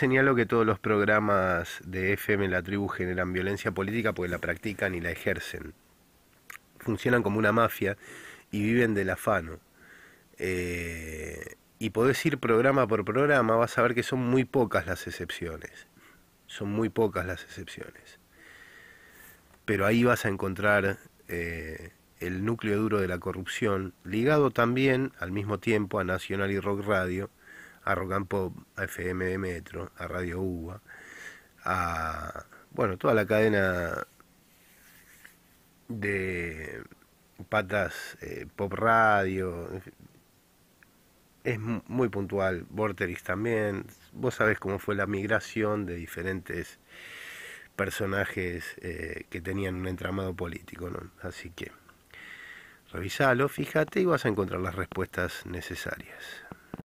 Señalo que todos los programas de FM en La Tribu generan violencia política porque la practican y la ejercen. Funcionan como una mafia y viven del afano. Eh, y podés ir programa por programa, vas a ver que son muy pocas las excepciones. Son muy pocas las excepciones. Pero ahí vas a encontrar eh, el núcleo duro de la corrupción, ligado también al mismo tiempo a Nacional y Rock Radio a Rock Pop, a FM de Metro, a Radio Uva, a bueno, toda la cadena de patas eh, pop radio es muy puntual Vorteris también vos sabés cómo fue la migración de diferentes personajes eh, que tenían un entramado político ¿no? así que revisalo fíjate y vas a encontrar las respuestas necesarias